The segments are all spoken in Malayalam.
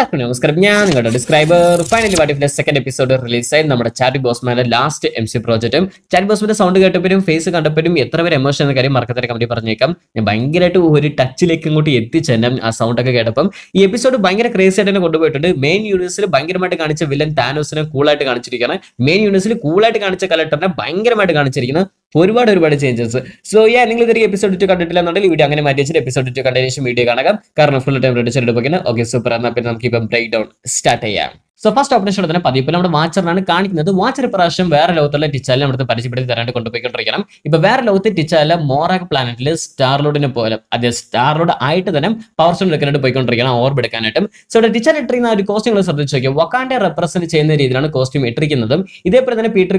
എല്ലാവർക്കും നമസ്കാരം ഞാൻ നിങ്ങളുടെ ഡിസ്ക്രൈബർ ഫൈനലി വാട്ടിഫിന്റെ സെക്കൻഡ് എപ്പിസോഡ് റിലീസായി നമ്മുടെ ചാറ്റ് ബോസ്മാന്റെ ലാസ്റ്റ് എം സി പ്രോജക്റ്റും ചാറ്റ് ബോസ്മാന്റെ സൗണ്ട് കേട്ടപ്പോഴും ഫേസ് കണ്ടപ്പോഴും എത്ര പേര് എമോഷൻ എന്ന കാര്യം മറക്കത്തില്ല കമ്പനി പറഞ്ഞേക്കാം ഞാൻ ഭയങ്കരമായിട്ട് ഒരു ടച്ചിലേക്ക് ഇങ്ങോട്ട് എത്തിച്ചെന്നെ ആ സൗണ്ട് ഒക്കെ കേട്ടപ്പം ഈ എപ്പിസോഡ് ഭയങ്കര ക്രേസി ആയിട്ട് തന്നെ കൊണ്ടുപോയിട്ടുണ്ട് മെയിൻ യൂണിവേഴ്സിൽ ഭയങ്കരമായിട്ട് കാണിച്ച വില്ലൻ താനോസിനെ കൂളായിട്ട് കാണിച്ചിരിക്കുകയാണ് മെയിൻ യൂണിവേഴ്സിൽ കൂളായിട്ട് കാണിച്ച കലക്ടറിനെ ഭയങ്കരമായിട്ട് കാണിച്ചിരിക്കുന്നത് ഒരുപാട് ഒരുപാട് ചേഞ്ചസ് സോ യാ നിങ്ങൾ ഇതൊരു എപ്പിസോഡ് ടു കണ്ടിട്ടില്ല എന്നുണ്ടെങ്കിൽ വീഡിയോ അങ്ങനെ മാറ്റി വെച്ചിട്ട് എപ്പിസോഡ് ടു കണ്ടതിന് ശേഷം വീഡിയോ കാണാം കാരണം ഫുൾ ടൈം റെഡിച്ചെടുപ്പൊക്കെ ഓക്കെ സൂപ്പർ എന്നാൽ പിന്നെ നമുക്ക് ഇപ്പം ബ്രേക്ക് ഡൗൺ സ്റ്റാർട്ട് ചെയ്യാം സോ ഫസ്റ്റ് ഓപ്പറേഷൻ തന്നെ പതിപ്പിൽ നമ്മുടെ വാച്ചറിനാണ് കാണിക്കുന്നത് വാച്ചർ പ്രാവശ്യം വേറെ ലോകത്തുള്ള ടിച്ചാലിനെ അവിടുത്തെ പരിചയപ്പെടുത്തി തരാണ്ട് കൊണ്ടുപോയിക്കൊണ്ടിരിക്കണം ഇപ്പൊ വേറെ ലോകത്തെ ടിച്ചാല മോറാക് പ്ലാനറ്റിൽ സ്റ്റാർലോഡിനെ പോലെ അതെ സ്റ്റാർലോഡ് ആയിട്ട് തന്നെ പവർ സ്റ്റോൺ എടുക്കാനായിട്ട് പോയിക്കൊണ്ടിരിക്കണം ഓർബ് എടുക്കാനായിട്ടും സോ ഇവിടെ ടിച്ചാൽ ഇട്ടിരിക്കുന്ന ഒരു കോസ്റ്റ്യൂം നിങ്ങൾ നോക്കിയാൽ വക്കാണ്ടെ റെപ്രസെന്റ് ചെയ്യുന്ന രീതിയിലാണ് കോസ്റ്റ്യൂം ഇട്ടിരിക്കുന്നതും ഇതേപോലെ തന്നെ പീറ്റർ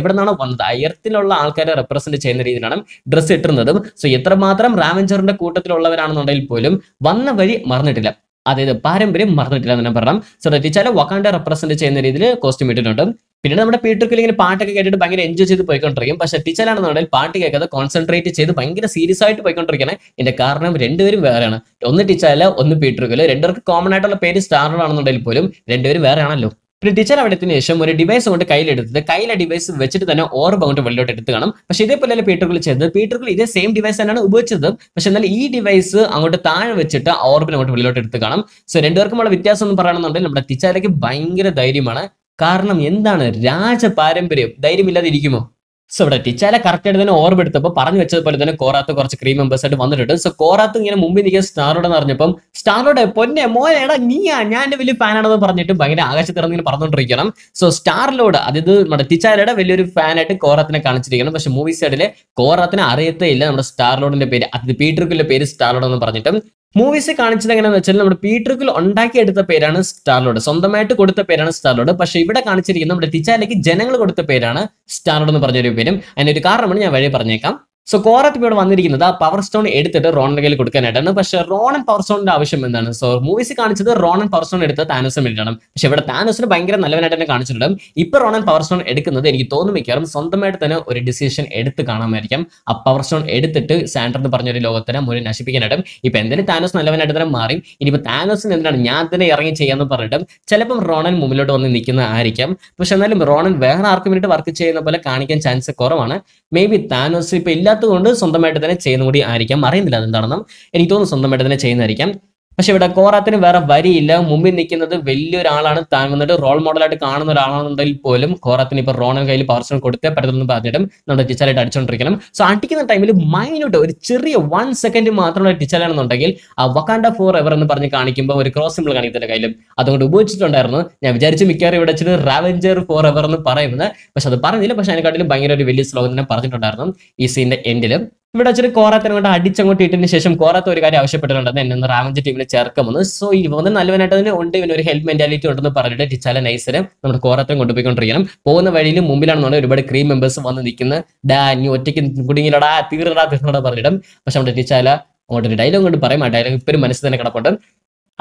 എവിടെ നിന്നാണ് വന്നത് അയർത്തിലുള്ള ആൾക്കാരെ റെപ്രസെന്റ് ചെയ്യുന്ന രീതിയിലാണ് ഡ്രസ്സ് ഇട്ടിരുന്നതും സോ എത്രമാത്രം റാവഞ്ചറിന്റെ കൂട്ടത്തിലുള്ളവരാണെന്നുണ്ടെങ്കിൽ പോലും വന്ന വഴി മറന്നിട്ടില്ല അതായത് പാരമ്പര്യം മറന്നിട്ടില്ല എന്ന് തന്നെ പറയണം സോ ദറ്റ് വെച്ചാൽ വക്കാണ്ട റെപ്രസെന്റ് ചെയ്യുന്ന രീതിയിൽ കോസ്റ്റ്യൂം ഇട്ടിട്ടുണ്ട് പിന്നെ നമ്മുടെ പീട്ടർക്ക് ഇങ്ങനെ പാട്ടൊക്കെ കേട്ടിട്ട് ഭയങ്കര എൻജോയ് ചെയ്ത് പോയിക്കൊണ്ടിരിക്കും പക്ഷെ ടീച്ചറാണെന്നുണ്ടെങ്കിൽ പാട്ട് കേൾക്കാതെ കോൺസെൻട്രേറ്റ് ചെയ്ത് ഭയങ്കര സീരിയസ് ആയിട്ട് പോയിക്കൊണ്ടിരിക്കണേ ഇതിന്റെ കാരണം രണ്ടുപേരും വേറെയാണ് ഒന്ന് ടീച്ചറിൽ ഒന്ന് പീട്ടർക്കില് രണ്ടുപേർക്ക് കോമൺ ആയിട്ടുള്ള പേര് സ്റ്റാർ ആണെന്നുണ്ടെങ്കിൽ പോലും രണ്ടുപേരും വേറെയാണല്ലോ പിന്നെ ടീച്ചർ അവിടെ ശേഷം ഒരു ഡിവൈസ് കൊണ്ട് കയ്യിലെടുത്തത് കയ്യിലെ ഡിവൈസ് വെച്ചിട്ട് തന്നെ ഓർബ് അങ്ങോട്ട് വെള്ളിലോട്ട് എടുത്ത് കാണും പക്ഷേ ഇതേപോലെ പീറ്റർക്കുൾ ചെയ്തത് പീറ്റർക്കുൾ ഇതേ സെയിം ഡിവൈസ് തന്നെയാണ് ഉപയോഗിച്ചത് പക്ഷേ എന്നാൽ ഈ ഡിവൈസ് അങ്ങോട്ട് താഴെ വെച്ചിട്ട് ഓർബിന് അങ്ങോട്ട് വെള്ളിലോട്ട് എടുത്ത് കാണും സോ രണ്ടുപേർക്കുമുള്ള വ്യത്യാസം എന്ന് പറയണമെന്നുണ്ടെങ്കിൽ നമ്മുടെ ടീച്ചറിലേക്ക് ഭയങ്കര ധൈര്യമാണ് കാരണം എന്താണ് രാജപാരമ്പര്യം ധൈര്യമില്ലാതെ ഇരിക്കുമോ സോ ഇവിടെ ടിച്ചാല കറക്റ്റ് ആയിട്ട് തന്നെ ഓർമ്മ എടുത്തപ്പോൾ പറഞ്ഞു വെച്ചതുപോലെ തന്നെ കോറാത്ത് കുറച്ച് ക്രീം മെമ്പേഴ്സ് ആയിട്ട് വന്നിട്ടുണ്ട് സോ കോറാത്ത് ഇങ്ങനെ മുമ്പിൽ നിൽക്കുക സ്റ്റാറോടെ എന്ന് പറഞ്ഞപ്പം സ്റ്റാറോടെ പൊന്നെ മോനെ എടാ നീയാ ഞാൻ എന്റെ വലിയ ഫാനാണെന്ന് പറഞ്ഞിട്ട് ഭയങ്കര ആകാശത്തിറങ്ങിങ്ങനെ പറഞ്ഞുകൊണ്ടിരിക്കണം സോ സ്റ്റാറിലോട് അതായത് നമ്മുടെ ടിച്ചാലയുടെ വലിയൊരു ഫാനായിട്ട് കോറാത്തിനെ കാണിച്ചിരിക്കണം പക്ഷെ മൂവി സൈഡിലെ കോറാത്തിനെ അറിയത്തേ ഇല്ല നമ്മുടെ സ്റ്റാർലോഡിന്റെ പേര് അത് പീറ്റർക്കുള്ള പേര് സ്റ്റാർലോഡ് എന്ന് പറഞ്ഞിട്ടും മൂവീസ് കാണിച്ചത് എങ്ങനെയാന്ന് വെച്ചാൽ നമ്മുടെ പീട്രിക്കിൽ ഉണ്ടാക്കിയെടുത്ത പേരാണ് സ്റ്റാർലോഡ് സ്വന്തമായിട്ട് കൊടുത്ത പേരാണ് സ്റ്റാർലോഡ് പക്ഷേ ഇവിടെ കാണിച്ചിരിക്കുന്ന നമ്മുടെ തിച്ചാലയ്ക്ക് ജനങ്ങൾ കൊടുത്ത പേരാണ് സ്റ്റാർലോഡ് എന്ന് പറഞ്ഞൊരു പേരും അതിനൊരു കാരണമാണ് ഞാൻ വഴി പറഞ്ഞേക്കാം സോ കോറത്ത് ഇവിടെ വന്നിരിക്കുന്നത് ആ പവർ സ്റ്റോൺ എടുത്തിട്ട് റോണന്റെ കയ്യിൽ കൊടുക്കാനായിട്ടാണ് പക്ഷേ റോണൻ പവർ സ്റ്റോണിന്റെ ആവശ്യം എന്താണ് സോ മൂവീസ് കാണിച്ചത് റോണൻ പവർ സ്റ്റോൺ എടുത്ത താനോസിന് വേണ്ടിയാണ് പക്ഷെ ഇവിടെ താനോസിന് ഭയങ്കര നല്ലവനായിട്ട് തന്നെ കാണിച്ചിട്ടുണ്ട് ഇപ്പൊ റോണൻ പവർ സ്റ്റോൺ എടുക്കുന്നത് എനിക്ക് തോന്നുന്നു മിക്കവാറും സ്വന്തമായിട്ട് തന്നെ ഒരു ഡിസിഷൻ എടുത്ത് കാണാമായിരിക്കും ആ പവർ സ്റ്റോൺ എടുത്തിട്ട് സാൻഡർ എന്ന് പറഞ്ഞൊരു ലോകത്തിനെ മുഴുവൻ നശിപ്പിക്കാനായിട്ടും ഇപ്പൊ എന്തായാലും താനോസ് നല്ലവനായിട്ട് തന്നെ മാറി ഇനിയിപ്പോ താനോസിന് എന്തിനാണ് ഞാൻ തന്നെ ഇറങ്ങി ചെയ്യാന്ന് പറഞ്ഞിട്ടും ചിലപ്പം റോണൻ മുമ്പിലോട്ട് വന്ന് നിൽക്കുന്ന ആയിരിക്കും പക്ഷെ എന്നാലും റോണൻ വേറെ ആർക്കും വേണ്ടിയിട്ട് വർക്ക് ചെയ്യുന്ന പോലെ കാണിക്കാൻ ചാൻസ് കുറവാണ് മേ ബി താനോസ് ഇപ്പൊ ഇല്ല ചെയ്യാത്തത് കൊണ്ട് സ്വന്തമായിട്ട് തന്നെ ചെയ്യുന്ന കൂടി ആയിരിക്കാം അറിയുന്നില്ല അതെന്താണെന്നും എനിക്ക് തോന്നുന്നു സ്വന്തമായിട്ട് തന്നെ ചെയ്യുന്നതായിരിക്കാം പക്ഷെ ഇവിടെ കോറാത്തിന് വേറെ വരിയില്ല മുമ്പിൽ നിൽക്കുന്നത് വലിയൊരാളാണ് താൻ വന്നിട്ട് റോൾ മോഡലായിട്ട് കാണുന്ന ഒരാളാണെന്നുണ്ടെങ്കിൽ പോലും കോറാത്തിന് ഇപ്പൊ റോണൻ കയ്യിൽ പവർസൺ കൊടുത്തേ കൊടുത്ത് പെട്ടെന്ന് പറഞ്ഞിട്ടും നമ്മുടെ ടീച്ചറായിട്ട് അടിച്ചുകൊണ്ടിരിക്കണം സോ അടിക്കുന്ന ടൈമിൽ മൈന്യൂട്ട് ഒരു ചെറിയ വൺ സെക്കൻഡ് മാത്രമുള്ള ടീച്ചറാണെന്നുണ്ടെങ്കിൽ ആ വക്കാൻഡ ഫോർ എവർ എന്ന് പറഞ്ഞ് കാണിക്കുമ്പോൾ ഒരു ക്രോസ് സിമ്പിൾ കാണിക്കുന്നതിന്റെ കയ്യിലും അതുകൊണ്ട് ഉപയോഗിച്ചിട്ടുണ്ടായിരുന്നു ഞാൻ വിചാരിച്ചു മിക്കവാറും ഇവിടെ വെച്ചിട്ട് റാവഞ്ചർ ഫോർ എവർ എന്ന് പറയുന്നത് പക്ഷെ അത് പറഞ്ഞില്ല പക്ഷെ അതിനെക്കാട്ടിലും ഭയങ്കര ഒരു വലിയ സ്ലോഗൻ തന്നെ പറഞ്ഞിട്ടുണ്ടായിരുന്നു ഈ സീൻ്റെ എൻഡിലും ഇവിടെ വെച്ചിട്ട് കോറാത്തിനെ കൊണ്ട് അടിച്ചങ്ങോട്ട് ഇട്ടതിന് ശേഷം കോറാത്ത ഒരു കാര്യം ആവശ്യപ്പെട്ടിട്ടുണ്ടെന്ന് എന്നെ റാവഞ്ചർ ടീമിന് ഇവൻ്റെ ചെറുക്കം വന്നു സോ ഇവന്ന് നല്ലവനായിട്ട് തന്നെ ഉണ്ട് ഇവന് ഒരു ഹെൽപ്പ് മെന്റാലിറ്റി ഉണ്ടെന്ന് പറഞ്ഞിട്ട് ടിച്ചാല നൈസരെ നമ്മുടെ കോറത്തം കൊണ്ടുപോയിക്കൊണ്ടിരിക്കണം പോകുന്ന വഴിയിൽ മുമ്പിലാണെന്നുണ്ട് ഒരുപാട് ക്രീം മെമ്പേഴ്സ് വന്ന് നിൽക്കുന്ന ഡാ നീ ഒറ്റയ്ക്ക് കുടുങ്ങിയിടാ തീർന്നടാ തീർന്നടാ പറഞ്ഞിടും പക്ഷെ നമ്മുടെ ടിച്ചാല ഒരു ഡയലോഗ് കൊണ്ട് പറയും ആ ഡയലോഗ് ഇപ്പോഴും മനസ്സിൽ തന്നെ കിടപ്പുണ്ട്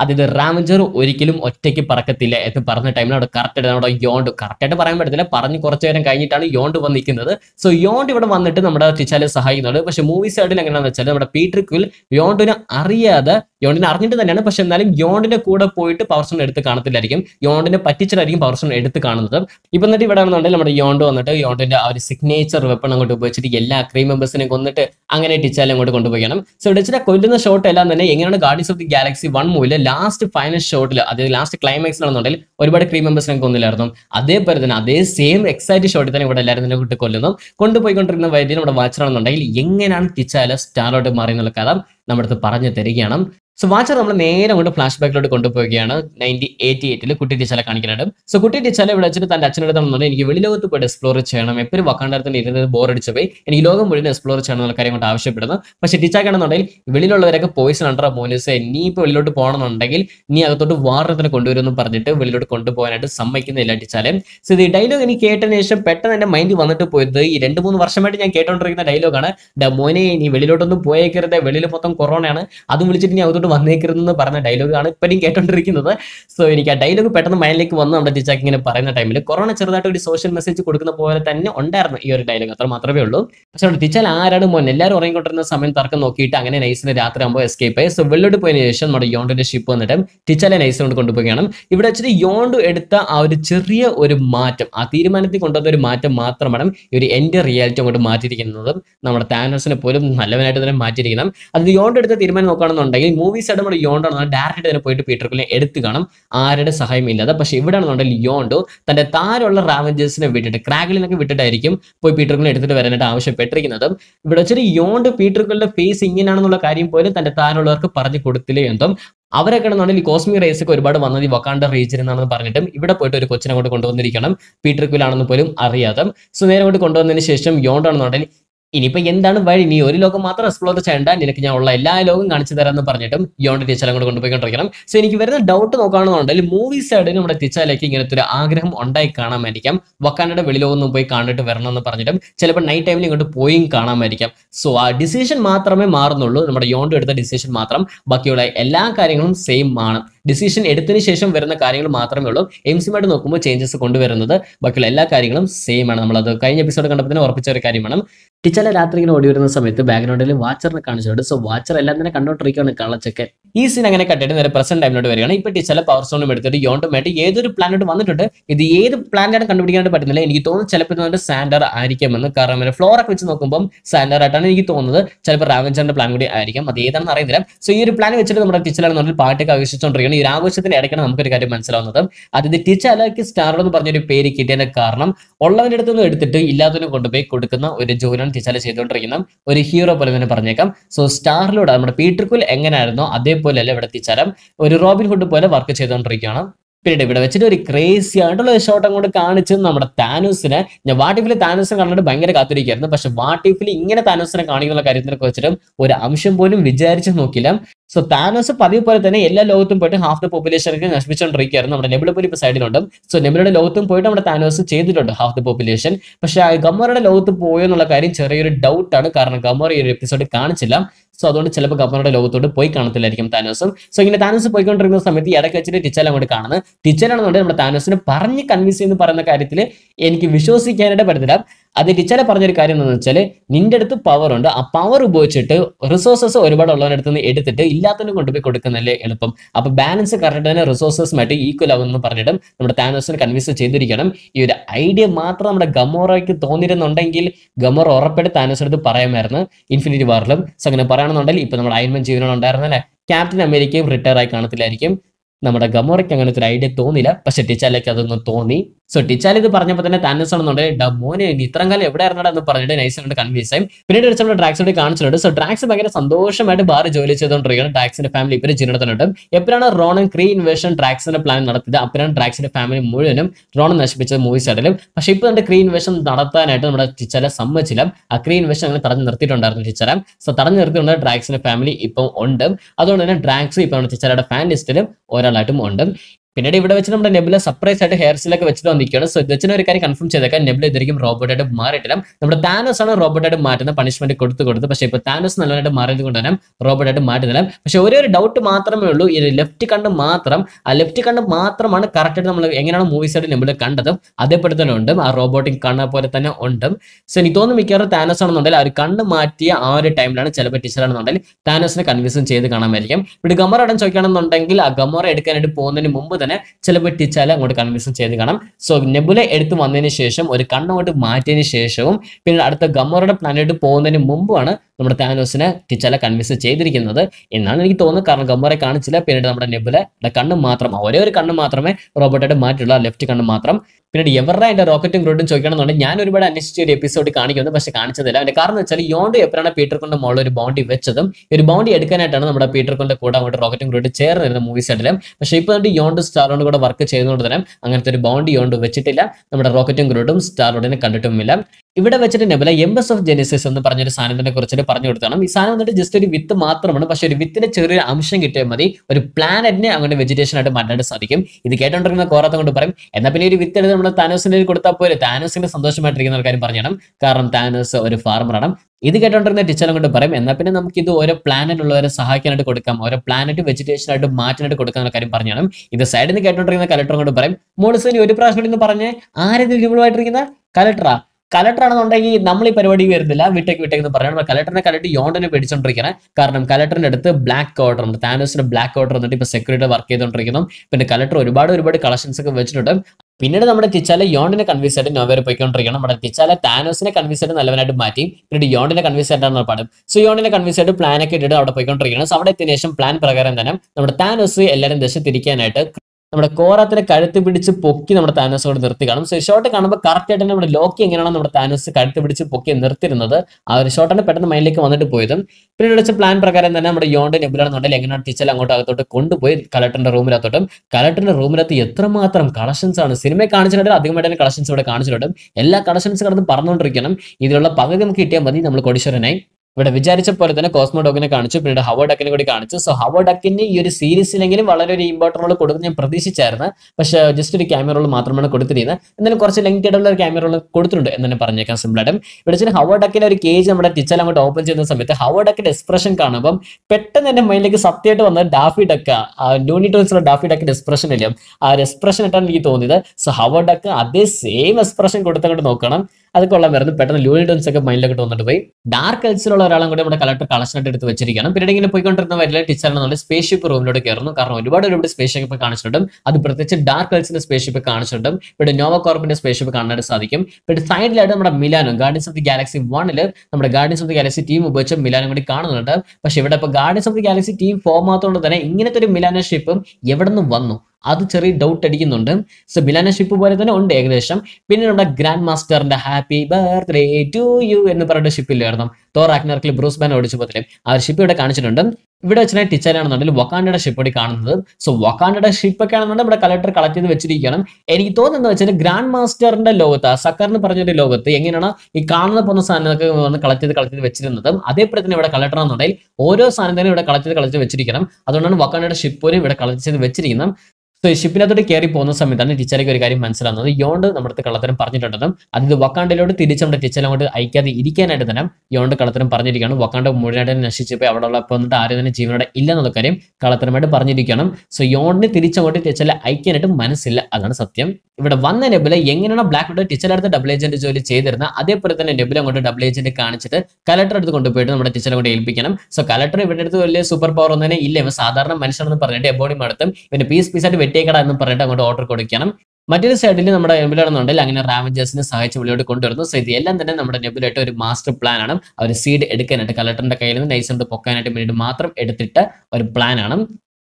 അതായത് റാവഞ്ചർ ഒരിക്കലും ഒറ്റയ്ക്ക് പറക്കത്തില്ല എന്ന് പറഞ്ഞ ടൈമിൽ അവിടെ കറക്റ്റായിട്ട് നമ്മുടെ യോണ്ട് കറക്റ്റായിട്ട് പറയാൻ പറ്റത്തില്ല പറഞ്ഞ് കുറച്ചു നേരം കഴിഞ്ഞിട്ടാണ് യോണ്ട് വന്നിരിക്കുന്നത് സോ യോണ്ട് ഇവിടെ വന്നിട്ട് നമ്മുടെ ടിച്ചാലെ സഹായിക്കുന്നുണ്ട് പക്ഷെ മൂവി സൈഡിൽ എങ്ങനെയാണെന്ന് വെച്ചാൽ നമ്മുടെ പീട്രിക്കുവിൽ യോണ്ടിനെ അറിയാതെ യോണ്ടിനെ അറിഞ്ഞിട്ട് തന്നെയാണ് പക്ഷെ എന്നാലും യോണ്ടിന്റെ കൂടെ പോയിട്ട് പവർ സ്റ്റോൺ എടുത്ത് കാണത്തില്ലായിരിക്കും യോണ്ടിനെ പറ്റിച്ചിട്ടായിരിക്കും പവർ സ്റ്റോൺ എടുത്ത് കാണുന്നത് ഇപ്പം എന്നിട്ട് ഇവിടെ ആണെന്നുണ്ടെങ്കിൽ നമ്മുടെ യോണ്ട് വന്നിട്ട് യോണ്ടിന്റെ ആ ഒരു സിഗ്നേച്ചർ വെപ്പൺ അങ്ങോട്ട് ഉപയോഗിച്ചിട്ട് എല്ലാ ക്രീം മെമ്പേഴ്സിനെ കൊന്നിട്ട് അങ്ങനെ ടിച്ചാലെ അങ്ങോട്ട് കൊണ്ടുപോകണം സോ ടിച്ചാലെ കൊല്ലുന്ന ഷോട്ട് എല്ലാം തന്നെ എങ്ങനെയാണ് Guardians of the Galaxy one മൂല ലാസ്റ്റ് ഫൈനൽ ഷോട്ടിൽ അതായത് ലാസ്റ്റ് ക്ലൈമാക്സ് നടന്നുണ്ടെങ്കിൽ ഒരുപാട് ക്രീം മെമ്പേഴ്സിനെ കൊന്നില്ലായിരുന്നു അതേപോലെ തന്നെ അതേ സെയിം എക്സൈറ്റ് ഷോട്ടിൽ തന്നെ ഇവിടെ എല്ലാവരും തന്നെ വിട്ട് കൊല്ലുന്നു കൊണ്ടുപോയിക്കൊണ്ടിരിക്കുന്ന വൈദ്യൻ ഇവിടെ വാച്ചറാണെന്നുണ്ടെങ്കിൽ എങ്ങനെയാണ് ടിച്ചാല സ്റ്റാറോട്ട് മാറി എന്നുള്ള കഥ നമ്മുടെ അടുത്ത് പറഞ്ഞു തരികയാണ് സോ വാച്ചർ നമ്മൾ നേരെ അങ്ങോട്ട് ഫ്ലാഷ് ബാക്കിലോട്ട് കൊണ്ടുപോവുകയാണ് നയൻറ്റി എയ്റ്റി എയ്റ്റിൽ കുട്ടി ടീച്ചറെ കാണിക്കുന്നുണ്ട് സോ കുട്ടി ടീച്ചറെ വിളിച്ചിട്ട് തന്റെ അച്ഛനടുത്ത് തന്നെ എനിക്ക് വെളിലോകത്ത് പോയിട്ട് എക്സ്പ്ലോർ ചെയ്യണം എപ്പോഴും വക്കാണ്ടത്തിൽ ഇരുന്നത് ബോർ അടിച്ചു പോയി എനിക്ക് ലോകം മുഴുവൻ എക്സ്പ്ലോർ ചെയ്യണം എന്നുള്ള കാര്യം കൊണ്ട് ആവശ്യപ്പെടുന്നു പക്ഷേ ടീച്ചാക്കാണെന്നുണ്ടെങ്കിൽ വെളിയിലുള്ളവരൊക്കെ പോയിസൺ അണ്ടർ മോനൂസ് നീ ഇപ്പോൾ വെളിയിലോട്ട് പോകണമെന്നുണ്ടെങ്കിൽ നീ അകത്തോട്ട് വാർഡത്തിന് കൊണ്ടുവരുമെന്ന് പറഞ്ഞിട്ട് വെളിയിലോട്ട് കൊണ്ടുപോകാനായിട്ട് സമ്മതിക്കുന്നില്ല ടീച്ചാലെ സോ ഈ ഡയലോഗ് എനിക്ക് കേട്ടതിന് ശേഷം പെട്ടെന്ന് എൻ്റെ മൈൻഡിൽ വന്നിട്ട് പോയത് ഈ രണ്ട് മൂന്ന് വർഷമായിട്ട് ഞാൻ കേട്ടോണ്ടിരിക്കുന്ന ഡയലോഗാണ് ഡ മോനെ നീ വെളിയിലോട്ടൊന്നും പോയേക്കരുത് വെളിയിൽ മൊത്തം കൊറോണയാണ് അതും വിളിച്ചിട്ട് നീ അകത്തോട്ട് കൊണ്ട് വന്നേക്കരുതെന്ന് പറഞ്ഞ ഡയലോഗാണ് ഇപ്പോഴും കേട്ടോണ്ടിരിക്കുന്നത് സോ എനിക്ക് ആ ഡയലോഗ് പെട്ടെന്ന് മൈൻഡിലേക്ക് വന്ന് നമ്മുടെ ജിജാക്ക് ഇങ്ങനെ പറയുന്ന ടൈമിൽ കൊറോണ ചെറുതായിട്ട് ഒരു സോഷ്യൽ മെസ്സേജ് കൊടുക്കുന്ന പോലെ തന്നെ ഉണ്ടായിരുന്നു ഈ ഒരു ഡയലോഗ് അത്ര മാത്രമേ ഉള്ളൂ പക്ഷേ അവിടെ ടീച്ചർ ആരാണ് മോൻ എല്ലാവരും ഉറങ്ങിക്കൊണ്ടിരുന്ന സമയം തർക്കം നോക്കിയിട്ട് അങ്ങനെ നൈസിന് രാത്രി ആകുമ്പോൾ എസ്കേപ്പ് ആയി സോ വെള്ളോട്ട് പോയതിനു ശേഷം നമ്മുടെ യോണ്ടിന്റെ ഷിപ്പ് വന്നിട്ട് ടീച്ചറെ നൈസ് കൊണ്ട് കൊണ്ടുപോവുകയാണ് ഇവിടെ വെച്ചിട്ട് യോണ്ട് എടുത്ത ആ ഒരു ചെറിയ ഒരു മാറ്റം ആ തീരുമാനത്തിൽ കൊണ്ടുവന്ന ഒരു മാറ്റം മാത്രമാണ് ഈ ഒരു എൻ്റെ റിയാലിറ്റി അങ്ങോട്ട് മാറ്റിയിരിക്കുന്നതും നമ്മുടെ താനസിനെ പോലും നല്ലവനായിട്ട് തന്നെ മാറ്റിയിരിക്കണം അത് യോണ്ട് എടുത്ത തീരുമാനം നോക്കുകയാണെന്നുണ്ടെങ്കിൽ മൂവി മൂവീസായിട്ട് നമ്മുടെ യോണ്ടോ ഡയറക്റ്റ് തന്നെ പോയിട്ട് പീറ്റർ കുലിനെ എടുത്തു കാണും ആരുടെ സഹായം ഇല്ലാതെ പക്ഷെ ഇവിടെ ആണെന്നുണ്ടെങ്കിൽ യോണ്ടോ തന്റെ താരമുള്ള റാവഞ്ചേഴ്സിനെ വിട്ടിട്ട് ക്രാഗലിനൊക്കെ വിട്ടിട്ടായിരിക്കും പോയി പീറ്റർ കുലിനെ എടുത്തിട്ട് വരാനായിട്ട് ആവശ്യപ്പെട്ടിരിക്കുന്നത് ഇവിടെ വെച്ചിട്ട് യോണ്ട് പീറ്റർ കുലിന്റെ ഫേസ് ഇങ്ങനെയാണെന്നുള്ള കാര്യം പോലും തന്റെ താരമുള്ളവർക്ക് പറഞ്ഞു കൊടുത്തില്ലേ എന്തും അവരൊക്കെ ആണെന്നുണ്ടെങ്കിൽ കോസ്മിക് റേസ് ഒക്കെ ഒരുപാട് വന്നത് ഈ വക്കാണ്ട എന്നാണെന്ന് പറഞ്ഞിട്ടും ഇവിടെ പോയിട്ട് ഒരു കൊച്ചിനെ കൊണ്ട് കൊണ്ടുവന്നിരിക്കണം പീറ്റർ കുലാണെന്ന് പോലും അറിയാതെ സോ നേരെ കൊണ്ട് കൊണ്ടുവന്നതിന് ശേഷം യോണ്ടാണെന്നുണ്ടെങ്കിൽ ഇനിയിപ്പോ എന്താണ് വഴി നീ ഒരു ലോകം മാത്രം എക്സ്പ്ലോർ ചെയ്യേണ്ട നിനക്ക് ഞാൻ ഉള്ള എല്ലാ ലോകം കാണിച്ചു തരാമെന്ന് പറഞ്ഞിട്ടും യോണ്ട് തിച്ചാൽ അങ്ങോട്ട് കൊണ്ടുപോയിക്കൊണ്ടിരിക്കണം സോ എനിക്ക് വരുന്ന ഡൗട്ട് നോക്കുകയാണെന്നുണ്ടെങ്കിൽ മൂവി സൈഡിന് നമ്മുടെ തിച്ചാലേക്ക് ഇങ്ങനത്തെ ഒരു ആഗ്രഹം ഉണ്ടായി കാണാമായിരിക്കാം വക്കാനയുടെ വെളിയിലൊന്നും പോയി കണ്ടിട്ട് വരണം എന്ന് പറഞ്ഞിട്ടും ചിലപ്പോൾ നൈറ്റ് ടൈമിൽ ഇങ്ങോട്ട് പോയി കാണാമായിരിക്കാം സോ ആ ഡിസിഷൻ മാത്രമേ മാറുന്നുള്ളൂ നമ്മുടെ യോണ്ട് എടുത്ത ഡിസിഷൻ മാത്രം ബാക്കിയുള്ള എല്ലാ കാര്യങ്ങളും സെയിം ആണ് ഡിസിഷൻ എടുത്തതിന് ശേഷം വരുന്ന കാര്യങ്ങൾ മാത്രമേ ഉള്ളൂ എം സിയുമായിട്ട് നോക്കുമ്പോൾ ചേഞ്ചസ് കൊണ്ടുവരുന്നത് ബാക്കിയുള്ള എല്ലാ കാര്യങ്ങളും സെയിം ആണ് നമ്മളത് കഴിഞ്ഞ എപ്പിസോഡ് കണ്ടപ്പോൾ തന്നെ ഉറപ്പിച്ച ഒരു കാര്യമാണ് ടീച്ചറെ രാത്രി ഇങ്ങനെ ഓടി വരുന്ന സമയത്ത് ബാക്ക്ഗ്രൗണ്ടിൽ വാച്ചറിനെ കാണിച്ചിട്ടുണ്ട് സോ വാച്ചർ എല്ലാം തന്നെ കണ്ടോണ്ടിരിക്കുകയാണ് കളച്ചൊക്കെ ഈ സീൻ അങ്ങനെ കട്ടിട്ട് നേരെ പ്രസന്റ് ടൈമിലോട്ട് വരികയാണ് ഇപ്പൊ ടീച്ചർ പവർ സോണും എടുത്തിട്ട് യോണ്ടുമായിട്ട് ഏതൊരു പ്ലാനറ്റ് വന്നിട്ടുണ്ട് ഇത് ഏത് പ്ലാനറ്റാണ് കണ്ടുപിടിക്കാനായിട്ട് പറ്റുന്നില്ല എനിക്ക് തോന്നുന്നു ചിലപ്പോൾ ഇതുകൊണ്ട് സാൻഡർ ആയിരിക്കുമെന്ന് കാരണം ഫ്ലോർ ഒക്കെ വെച്ച് നോക്കുമ്പോൾ സാൻഡർ ആയിട്ടാണ് എനിക്ക് തോന്നുന്നത് ചിലപ്പോൾ റാവൻചറിന്റെ പ്ലാൻ കൂടി ആയിരിക്കും അത് ഏതാണെന്ന് അറിയുന്നില്ല സോ ഈ ഒരു പ്ലാൻ വെച്ചിട്ട് നമ്മുടെ ടീച്ചറാണെന്നുണ്ടെങ്കിൽ പാട്ടൊക്കെ ആകർഷിച്ചുകൊണ്ടിരിക്കുന്നത് കാരണം ഈ ഒരു ആഘോഷത്തിന്റെ ഇടയ്ക്കാണ് നമുക്കൊരു കാര്യം മനസ്സിലാവുന്നത് അതായത് ടീച്ചർ അലാക്കി സ്റ്റാർ എന്ന് പറഞ്ഞൊരു പേര് കിട്ടിയതിന്റെ കാരണം ഉള്ളവൻ്റെ അടുത്ത് നിന്ന് എടുത്തിട്ട് ഇല്ലാത്തതിനും കൊണ്ടുപോയി കൊടുക്കുന്ന ഒരു ജോലിയാണ് ടീച്ചർ ചെയ്തുകൊണ്ടിരിക്കുന്നത് ഒരു ഹീറോ പോലെ തന്നെ പറഞ്ഞേക്കാം സോ സ്റ്റാറിലൂടെ നമ്മുടെ പീറ്റർ കുൽ എങ്ങനെയായിരുന്നോ അല്ല ഇവിടെ ടീച്ചരം ഒരു റോബിൻ ഹുഡ് പോലെ വർക്ക് ചെയ്തുകൊണ്ടിരിക്കുകയാണ് പിന്നീട് ഇവിടെ വെച്ചിട്ട് ഒരു ക്രേസി ആയിട്ടുള്ള ഒരു ഷോട്ട് അങ്ങോട്ട് കാണിച്ച് നമ്മുടെ താനൂസിനെ ഞാൻ വാട്ടിഫിൽ താനൂസിനെ കണ്ടിട്ട് ഭയങ്കര കാത്തിരിക്കുകയായിരുന്നു പക്ഷെ വാട്ടിഫിൽ ഇങ്ങനെ താനൂസിനെ കാണിക്കുന്ന കാര്യത്തിനെ കുറിച്ചിട്ടും ഒരു അംശം പോലും വിചാരിച്ചു നോക്കില്ല സോ താനോസ് പതിവ് പോലെ തന്നെ എല്ലാ ലോകത്തും പോയിട്ട് ഹാഫ് ദ പോപ്പുലേഷനൊക്കെ നശിപ്പിച്ചുകൊണ്ടിരിക്കുകയായിരുന്നു നമ്മുടെ നെബിള പോലും ഇപ്പോൾ സൈഡിലുണ്ട് സോ നെബിളുടെ ലോകത്തും പോയിട്ട് നമ്മുടെ താനോസ് ചെയ്തിട്ടുണ്ട് ഹാഫ് ദ പോപ്പുലേഷൻ പക്ഷേ ഗമ്മറുടെ ലോകത്ത് പോയോ എന്നുള്ള കാര്യം ചെറിയൊരു ഡൗട്ടാണ് കാരണം ഗമ്മർ ഈ ഒരു എപ്പിസോഡ് കാണിച്ചില്ല സോ അതുകൊണ്ട് ചിലപ്പോൾ ഗവർണറുടെ ലോകത്തോട് പോയി കാണത്തില്ലായിരിക്കും താനോസും സോ ഇങ്ങനെ താനോസ് പോയിക്കൊണ്ടിരിക്കുന്ന സമയത്ത് ഇടയ്ക്ക് വെച്ചിട്ട് ടീച്ചർ അങ്ങോട്ട് കാണുന്നത് ടീച്ചറാണെന്നുണ്ടെങ്കിൽ നമ്മുടെ താനോസിനെ പറഞ്ഞ് കൺവിൻസ് ചെയ്യുന്ന പറയുന്ന കാര്യത്തിൽ എനിക്ക് വിശ്വസിക്കാനായിട്ട് പറ്റത്തില്ല അത് ടീച്ചർ പറഞ്ഞൊരു കാര്യം എന്ന് വെച്ചാൽ നിന്റെ അടുത്ത് പവർ ഉണ്ട് ആ പവർ ഉപയോഗിച്ചിട്ട് റിസോഴ്സസ് ഒരുപാട് ഉള്ളവനടുത്ത് നിന്ന് എടുത്തിട്ട് ഇല്ലാത്തതിന് കൊണ്ടുപോയി കൊടുക്കുന്നല്ലേ എളുപ്പം അപ്പൊ ബാലൻസ് കറക്റ്റ് തന്നെ റിസോഴ്സസുമായിട്ട് ഈക്വൽ ആവുമെന്ന് പറഞ്ഞിട്ടും നമ്മുടെ താനോസിനെ കൺവിൻസ് ചെയ്തിരിക്കണം ഈ ഒരു ഐഡിയ മാത്രം നമ്മുടെ ഗമോറയ്ക്ക് തോന്നിരുന്നുണ്ടെങ്കിൽ ഗമോർ ഉറപ്പായിട്ട് താനോസ് പറയാമായിരുന്നു ഇൻഫിനിറ്റി വാറിലും സോ അങ്ങനെ പറയുകയാണെന്നുണ്ടെങ്കിൽ ഇപ്പൊ നമ്മുടെ അയൻമൻ ജീവനോടുണ്ടായിരുന്നു അല്ലേ ക്യാപ്റ്റൻ അമേരിക്കയും റിട്ടയർ ആയി കാണത്തില്ലായിരിക്കും നമ്മുടെ ഗമോറയ്ക്ക് അങ്ങനത്തെ ഒരു ഐഡിയ തോന്നില്ല പക്ഷെ ടീച്ചറിലേക്ക് അതൊന്നും തോന്നി സോ ടിച്ചാൽ ഇത് പറഞ്ഞപ്പോൾ തന്നെ താനസ് ആണെന്നുണ്ട് ഡബോന് ഇത്രയും കാലം എവിടെ ആയിരുന്നാ എന്ന് പറഞ്ഞിട്ട് നൈസ് ആയിട്ട് കൺവീൻസ് ആയി പിന്നീട് ഒരു ഡ്രാക്സ് ഡ്രാക്സോട് കാണിച്ചിട്ടുണ്ട് സോ ഡ്രാക്സ് ഭയങ്കര സന്തോഷമായിട്ട് ബാർ ജോലി ചെയ്തുകൊണ്ടിരിക്കുകയാണ് ഡ്രാക്സിന്റെ ഫാമിലി ഇവർ ചിരിടത്തിലുണ്ട് എപ്പോഴാണ് റോണൻ ക്രീ ഇൻവേഷൻ ഡ്രാക്സിന്റെ പ്ലാൻ നടത്തിയത് അപ്പോഴാണ് ഡ്രാക്സിന്റെ ഫാമിലി മുഴുവനും റോണൻ നശിപ്പിച്ചത് മൂവി സൈഡിലും പക്ഷെ ഇപ്പോൾ തന്നെ ക്രീ ഇൻവേഷൻ നടത്താനായിട്ട് നമ്മുടെ ടിച്ചാലെ സമ്മതിച്ചില്ല ആ ക്രീ ഇൻവേഷൻ അങ്ങനെ തടഞ്ഞു നിർത്തിയിട്ടുണ്ടായിരുന്നു ടിച്ചറെ സോ തടഞ്ഞു നിർത്തിയിട്ടുണ്ട് ഡ്രാക്സിന്റെ ഫാമിലി ഇപ്പം ഉണ്ട് അതുകൊണ്ട് തന്നെ ഡ്രാക്സ് ഇപ്പം ടിച്ചറുടെ ഫാൻ ലിസ്റ്റിലും ഒരാളായിട്ടും ഉണ്ട് പിന്നീട് ഇവിടെ വെച്ച് നമ്മുടെ നെബുല സർപ്രൈസ് ആയിട്ട് ഒക്കെ വെച്ചിട്ട് വന്നിരിക്കുകയാണ് സോ വെച്ചിന് ഒരു കാര്യം കൺഫേം ചെയ്തേക്കാം നെബില ഇതായിരിക്കും റോബോട്ടായിട്ട് മാറിയിട്ടില്ല നമ്മുടെ താനോസ് ആണ് റോബോട്ടായിട്ട് മാറ്റുന്ന പണിഷ്മെന്റ് കൊടുത്തു കൊടുത്ത് പക്ഷേ ഇപ്പൊ താനോസ് നല്ലതായിട്ട് മാറിയത് കൊണ്ട് തന്നെ റോബോട്ടായിട്ട് മാറ്റുന്നില്ല പക്ഷേ ഒരേ ഒരു ഡൗട്ട് മാത്രമേ ഉള്ളൂ ഈ ലെഫ്റ്റ് കണ്ട് മാത്രം ആ ലെഫ്റ്റ് കണ്ട് മാത്രമാണ് കറക്റ്റായിട്ട് നമ്മൾ എങ്ങനെയാണ് മൂവീസായിട്ട് നെബുല കണ്ടത് അതേപോലെ തന്നെ ഉണ്ട് ആ റോബോട്ടിക് കണ്ണ പോലെ തന്നെ ഉണ്ട് സോ എനിക്ക് തോന്നുന്നു മിക്കവാറും താനോസ് ആണെന്നുണ്ടെങ്കിൽ ആ ഒരു കണ്ണ് മാറ്റിയ ആ ഒരു ടൈമിലാണ് ചിലപ്പോൾ ടീച്ചറാണെന്നുണ്ടെങ്കിൽ താനോസിനെ കൺവിൻസും ചെയ്ത് കാണാമായിരിക്കും ഇവിടെ ഗമറ അടൻ ചോദിക്കുകയാണെന്നുണ്ടെങ്കിൽ ആ ഗമറ എടുക്കാനായിട്ട് പോകുന്നതിന് മുമ്പ് തന്നെ ചിലപ്പോൾ ടിച്ചാൽ അങ്ങോട്ട് കൺവിൻസ് ചെയ്ത് കാണാം സോ നെബുല എടുത്ത് വന്നതിന് ശേഷം ഒരു കണ്ണങ്ങോട്ട് മാറ്റിയതിന് ശേഷവും പിന്നെ അടുത്ത ഗമ്മറുടെ പ്ലാനറ്റ് പോകുന്നതിന് മുമ്പാണ് നമ്മുടെ താനോസിനെ ടിച്ചല കൺവിൻസ് ചെയ്തിരിക്കുന്നത് എന്നാണ് എനിക്ക് തോന്നുന്നത് കാരണം ഗംബറെ കാണിച്ചില്ല പിന്നീട് നമ്മുടെ നെബുലയുടെ കണ്ണ് മാത്രം ഒരേ ഒരു കണ്ണ് മാത്രമേ റോബോട്ടായിട്ട് മാറ്റിയുള്ള ലെഫ്റ്റ് കണ്ണ് മാത്രം പിന്നീട് എവരുടെ എന്റെ റോക്കറ്റും ഗ്രൂഡും ചോദിക്കണമെന്നുണ്ടെങ്കിൽ ഞാൻ ഒരുപാട് അന്വേഷിച്ച ഒരു എപ്പിസോഡ് കാണിക്കുന്നത് പക്ഷെ കാണിച്ചതില്ല അതിന്റെ കാരണം വെച്ചാൽ യോണ്ട് എപ്പോഴാണ് പീറ്റർ കൊണ്ട് മോളിൽ ഒരു ബോണ്ടി വെച്ചതും ഒരു ബോണ്ടി എടുക്കാനായിട്ടാണ് നമ്മുടെ പീറ്റർ കൊണ്ട് കൂടെ അങ്ങോട്ട് റോക്കറ്റും ഗ്രൂഡ് ചേർന്നിരുന്ന മൂവി സെറ്റിലും പക്ഷേ ഇപ്പോൾ നമ്മുടെ യോണ്ട് സ്റ്റാറോട് കൂടെ വർക്ക് ചെയ്യുന്നതുകൊണ്ട് തന്നെ അങ്ങനത്തെ ഒരു ബോണ്ടി യോണ്ട് വെച്ചിട്ടില്ല നമ്മുടെ റോക്കറ്റും ഗ്രൂഡും സ്റ്റാറോഡിനെ കണ്ടിട്ടുമില്ല ഇവിടെ വെച്ചിട്ട് നെബുല എംബസ് ഓഫ് ജെനിസിസ് എന്ന് പറഞ്ഞൊരു സാധനത്തിനെ കുറിച്ചിട്ട് പറഞ്ഞു കൊടുത്താണ് ഈ സാധനം വന്നിട്ട് ജസ്റ്റ് ഒരു വിത്ത് മാത്രമാണ് പക്ഷെ ഒരു വിത്തിന്റെ ചെറിയൊരു അംശം കിട്ടിയാൽ മതി ഒരു പ്ലാനറ്റിനെ അങ്ങോട്ട് വെജിറ്റേഷൻ ആയിട്ട് മാറ്റാൻ സാധിക്കും ഇത് കേട്ടോണ്ടിരിക്കുന്ന കോറാത്ത കൊണ്ട് പറയും എന്നാൽ പിന്നെ ഒരു വിത്ത് എടുത്ത് നമ്മൾ താനോസിന്റെ കൊടുത്താൽ പോലെ താനോസിന്റെ സന്തോഷമായിട്ടിരിക്കുന്ന ആൾക്കാരും പറഞ്ഞിടണം കാരണം താനോസ് ഒരു ഫാർമറാണ് ഇത് കേട്ടോണ്ടിരുന്ന ടീച്ചറും കൊണ്ട് പറയും എന്നാൽ പിന്നെ നമുക്ക് ഇത് ഓരോ പ്ലാനറ്റ് ഉള്ളവരെ സഹായിക്കാനായിട്ട് കൊടുക്കാം ഓരോ പ്ലാനറ്റ് വെജിറ്റേഷൻ ആയിട്ട് മാറ്റാനായിട്ട് കൊടുക്കുന്ന കാര്യം പറഞ്ഞാണ് ഇത് സൈഡിൽ നിന്ന് കേട്ടോണ്ടിരിക്കുന്ന കലക്ടറും കൊണ്ട് പറയും മോളിസിനി ഒരു പ്രാവശ്യം പറഞ്ഞ് ആരെങ്കിലും ആയിട്ടിരിക്കുന്ന കലക്ടറാ കലക്ടർ ആണെന്നുണ്ടെങ്കിൽ നമ്മൾ ഈ പരിപാടി വരുന്നില്ല വിട്ടേക്ക് വിട്ടേക്ക് എന്ന് പറയുന്നത് കലക്ടറിനെ കണ്ടിട്ട് യോണ്ടനെ പേടിച്ചോണ്ടിരിക്കണേ കാരണം കലക്ടറിന്റെ അടുത്ത് ബ്ലാക്ക് ഓർഡർ ഉണ്ട് താനോസിന്റെ ബ്ലാക്ക് ഓർഡർ എന്നിട്ട് ഇപ്പൊ സെക്യൂരിറ്റി വർക്ക് ചെയ്തുകൊണ്ടിരിക്കുന്നു പിന്നെ കലക്ടർ ഒരുപാട് ഒരുപാട് കളക്ഷൻസ് ഒക്കെ വെച്ചിട്ടുണ്ട് പിന്നീട് നമ്മുടെ ടിച്ചാല യോണ്ടിനെ കൺവീസ് ആയിട്ട് നോവേർ പോയിക്കൊണ്ടിരിക്കണം നമ്മുടെ ടിച്ചാല താനോസിനെ കൺവീസ് ആയിട്ട് നല്ലവനായിട്ട് മാറ്റി പിന്നീട് യോണ്ടിനെ കൺവീസ് ആയിട്ടാണ് പാടും സോ യോണ്ടിനെ കൺവീസ് ആയിട്ട് പ്ലാനൊക്കെ ഇട്ടിട്ട് അവിടെ പോയിക്കൊണ്ടിരിക്കണം സോ അവിടെ എത്തിയ ശേഷം പ്ലാൻ പ്രകാരം തന്നെ നമ്മുടെ താനോസ് എല്ലാവരും ദശ തിരിക്കാനായിട്ട് നമ്മുടെ കോറാത്തിനെ കഴുത്ത് പിടിച്ച് പൊക്കി നമ്മുടെ കൊണ്ട് നിർത്തി കാണും സോ ഷോട്ട് കാണുമ്പോൾ കറക്റ്റ് ആയിട്ട് നമ്മുടെ ലോക്കി എങ്ങനെയാണോ നമ്മുടെ താനോസ് കഴുത്ത് പിടിച്ച് പൊക്കി നിർത്തിരുന്നത് ആ ഒരു ഷോട്ടാണ് പെട്ടെന്ന് മൈൻഡിലേക്ക് വന്നിട്ട് പോയതും പിന്നീട് വെച്ച പ്ലാൻ പ്രകാരം തന്നെ നമ്മുടെ യോണ്ട് നെബുലാണെന്നുണ്ടെങ്കിൽ എങ്ങനെയാണ് ടീച്ചർ അങ്ങോട്ട് അകത്തോട്ട് കൊണ്ടുപോയി കലട്ടന്റെ റൂമിനകത്തോട്ടും കലക്ടറിന്റെ റൂമിനകത്ത് എത്രമാത്രം കളക്ഷൻസ് ആണ് സിനിമയെ കാണിച്ചിട്ടുണ്ടെങ്കിൽ അധികമായിട്ട് തന്നെ കളക്ഷൻസ് ഇവിടെ കാണിച്ചിട്ടുണ്ട് എല്ലാ കളക്ഷൻസ് കടന്ന് പറഞ്ഞുകൊണ്ടിരിക്കണം ഇതിലുള്ള പകുതി നമുക്ക് കിട്ടിയാൽ മതി നമ്മൾ കൊടിശ്വരനായി ഇവിടെ വിചാരിച്ച പോലെ തന്നെ കോസ്മോഡോഗിനെ കാണിച്ചു പിന്നീട് ഹവോഡക്കിനെ കൂടി കാണിച്ചു സോ ഹവോഡക്കിന് ഈ ഒരു സീരീസിലെങ്കിലും വളരെ ഒരു ഇമ്പോർട്ടൻ്റ് റോൾ കൊടുത്ത് ഞാൻ പ്രതീക്ഷിച്ചായിരുന്നു പക്ഷെ ജസ്റ്റ് ഒരു ക്യാമറ റോൾ മാത്രമാണ് കൊടുത്തിരുന്നത് എന്നാലും കുറച്ച് ലെങ്ത് ആയിട്ടുള്ള ഒരു ക്യാമറ റോൾ കൊടുത്തിട്ടുണ്ട് എന്ന് തന്നെ പറഞ്ഞേക്കാം സിമ്പിളായിട്ടും ഇവിടെ വെച്ചാൽ ഹവോഡക്കിൻ്റെ ഒരു കേജ് നമ്മുടെ ടിച്ചൽ അങ്ങോട്ട് ഓപ്പൺ ചെയ്യുന്ന സമയത്ത് ഹവോഡക്കിൻ്റെ എക്സ്പ്രഷൻ കാണുമ്പം പെട്ടെന്ന് എൻ്റെ മൈൻഡിലേക്ക് സത്യമായിട്ട് വന്നത് ഡാഫി ഡക്ക ഡോണി ഉള്ള ഡാഫി ഡക്കിന്റെ എക്സ്പ്രഷൻ ഇല്ല ആ ഒരു എക്സ്പ്രഷൻ ഇട്ടാണ് എനിക്ക് തോന്നിയത് സോ ഹവോഡക്ക് അതേ സെയിം എക്സ്പ്രഷൻ കൊടുത്തങ്ങോട്ട് നോക്കണം അത് കൊള്ളാൻ വരുന്നത് പെട്ടെന്ന് ലൂണി ടോൺസ് ഒക്കെ മൈൻഡിലൊക്കെ വന്നിട്ട് പോയി ഡാർക്ക് കൾച്ചറുള്ള ഒരാളും കൂടി നമ്മുടെ കളക്ടർ കളക്ഷനായിട്ട് എടുത്ത് വെച്ചിരിക്കണം പിന്നീട് ഇങ്ങനെ പോയിക്കൊണ്ടിരുന്ന വരില്ല ടീച്ചറിനെ നമ്മുടെ സ്പേസ് ഷിപ്പ് റൂമിലോട്ട് കയറുന്നു കാരണം ഒരുപാട് ഒരുപാട് സ്പേസ് ഷിപ്പ് അത് പ്രത്യേകിച്ച് ഡാർക്ക് കൾച്ചറിന്റെ സ്പേസ് ഷിപ്പ് കാണിച്ചിട്ടുണ്ടും നോവ കോർപ്പിന്റെ സ്പേസ് ഷിപ്പ് കാണാനായിട്ട് സാധിക്കും പിന്നെ സൈഡിലായിട്ട് നമ്മുടെ മിലാനും ഗാർഡിയൻസ് ഓഫ് ദി ഗാലക്സി വണ്ണില് നമ്മുടെ Guardians of the Galaxy team ഉപയോഗിച്ച് മിലാനും കൂടി കാണുന്നുണ്ട് പക്ഷെ ഇവിടെ ഇപ്പൊ Guardians of the Galaxy team form ആകത്തോണ്ട് തന്നെ ഇങ്ങനത്തെ ഒരു മിലാനർഷിപ്പും ഷിപ്പും എവിടെ നിന്ന് വന്നു അത് ചെറിയ ഡൗട്ട് അടിക്കുന്നുണ്ട് സോ മിലാന ഷിപ്പ് പോലെ തന്നെ ഉണ്ട് ഏകദേശം പിന്നെ നമ്മുടെ ഗ്രാൻഡ് മാസ്റ്ററിന്റെ ഹാപ്പി ബർത്ത്ഡേ ടു യു എന്ന് പറഞ്ഞ ഷിപ്പില്ലായിരുന്നു തോർ ആക്നർക്കിൽ ബ്രൂസ് ബാൻ ഓടിച്ചു പോലെ ആ ഷിപ്പ് ഇവിടെ കാണിച്ചിട്ടുണ്ട് ഇവിടെ വെച്ചാൽ ടീച്ചറാണെന്നുണ്ടെങ്കിൽ വക്കാണ്ടയുടെ ഇവിടെ കാണുന്നത് സോ വക്കാണ്ടയുടെ ഒക്കെ ആണെന്നുണ്ടെങ്കിൽ ഇവിടെ കളക്ടർ കളക്ട് ചെയ്ത് വെച്ചിരിക്കണം എനിക്ക് തോന്നുന്നത് വെച്ചാൽ ഗ്രാൻഡ് മാസ്റ്ററിന്റെ ലോകത്ത് സക്കർ എന്ന് പറഞ്ഞൊരു ലോകത്ത് എങ്ങനെയാണ് ഈ കാണുന്ന പോകുന്ന സാധനങ്ങളൊക്കെ വന്ന് കളക്ട് ചെയ്ത് കളക്ട് ചെയ്ത് വെച്ചിരുന്നത് അതേപോലെ തന്നെ ഇവിടെ കളക്ടർ ആണെന്നുണ്ടെങ്കിൽ ഓരോ സാധനത്തിനും ഇവിടെ കളക്ട് ചെയ്ത് കളക്ട് വെച്ചിരിക്കണം അതുകൊണ്ടാണ് വക്കാണ്ടയുടെ ഷിപ്പോലും ഇവിടെ കളക്ട് ചെയ്ത് വെച്ചിരിക്കുന്നത് സോ ഷിപ്പിനകത്തോട്ട് കയറി പോകുന്ന സമയത്താണ് ടീച്ചറേക്ക് ഒരു കാര്യം മനസ്സിലാവുന്നത് യോണ്ട് നമ്മുടെ കള്ളത്തരം പറഞ്ഞിട്ടുണ്ടെന്നും അത് വക്കാണ്ടിലോട്ട് തിരിച്ച് നമ്മുടെ ടീച്ചറെ അങ്ങോട്ട് അയക്കാതെ ഇരിക്കാനായിട്ട് തന്നെ യോണ്ട് കള്ളത്തരം പറഞ്ഞിരിക്കണം വക്കാണ്ട് മുഴുവനായിട്ട് നശിച്ചു പോയി അവിടെ ഉള്ള വന്നിട്ട് ആരും തന്നെ ജീവനോടെ ഇല്ലെന്നുള്ള കാര്യം കള്ളത്തരമായിട്ട് പറഞ്ഞിരിക്കണം സോ യോണിന് തിരിച്ചങ്ങോട്ട് ടീച്ചറെ അയക്കാനായിട്ട് മനസ്സില്ല അതാണ് സത്യം ഇവിടെ വന്ന നെബിലെ എങ്ങനെയാണ് ബ്ലാക്ക് വിഡോ ടീച്ചറെ അടുത്ത് ഡബിൾ ഏജന്റ് ജോലി ചെയ്തിരുന്ന അതേപോലെ തന്നെ നെബില അങ്ങോട്ട് ഡബിൾ ഏജന്റ് കാണിച്ചിട്ട് കലക്ടർ അടുത്ത് കൊണ്ടുപോയിട്ട് നമ്മുടെ ടീച്ചറെ കൊണ്ട് ഏൽപ്പിക്കണം സോ കലക്ടർ ഇവിടെ അടുത്ത് വലിയ സൂപ്പർ പവർ ഒന്നും തന്നെ ഇല്ല സാധാരണ മനുഷ്യർ എന്ന് പറഞ്ഞിട്ട് എബോണി മടത്തും പിന്നെ പീസ് പീസായിട്ട് വെട്ടിയേക്കട എന്ന് പറഞ്ഞിട്ട് അങ്ങോട്ട് ഓർഡർ കൊടുക്കണം മറ്റൊരു സൈഡിൽ നമ്മുടെ നെബുലാണെന്നുണ്ടെങ്കിൽ അങ്ങനെ റാവഞ്ചേഴ്സിനെ സഹായിച്ച് വിളിയോട് കൊണ്ടുവരുന്നു സോ ഇതെല്ലാം തന്നെ നമ്മുടെ നെബുലായിട്ട് ഒരു മാസ്റ്റർ പ്ലാൻ ആണ് അവർ സീഡ് എടുക്കാനായിട്ട് കളക്ടറിന്റെ കയ്യിൽ നിന്ന് കൊണ്ട് പൊക്കാനായിട്ട് വേണ്ടി മാത്രം എടുത്തിട്ട ഒരു പ്ലാൻ ആണ്